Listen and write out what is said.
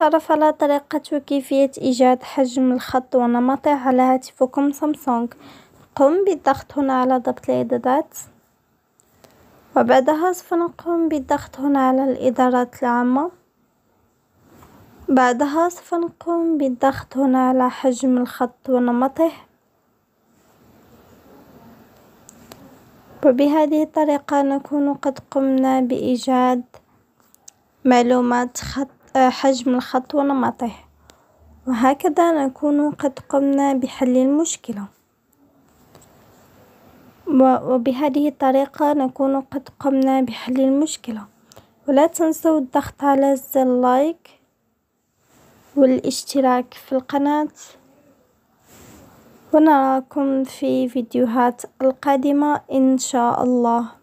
تعرف على طريقة وكيفية إيجاد حجم الخط ونمطه على هاتفكم سامسونج قم بالضغط هنا على ضبط الإعدادات وبعدها سوف نقوم بالضغط هنا على الإدارات العامة بعدها سوف نقوم بالضغط هنا على حجم الخط ونمطه وبهذه الطريقة نكون قد قمنا بإيجاد معلومات خط حجم الخط ونمطه وهكذا نكون قد قمنا بحل المشكلة وبهذه الطريقة نكون قد قمنا بحل المشكلة ولا تنسوا الضغط على زر لايك والاشتراك في القناة ونراكم في فيديوهات القادمة إن شاء الله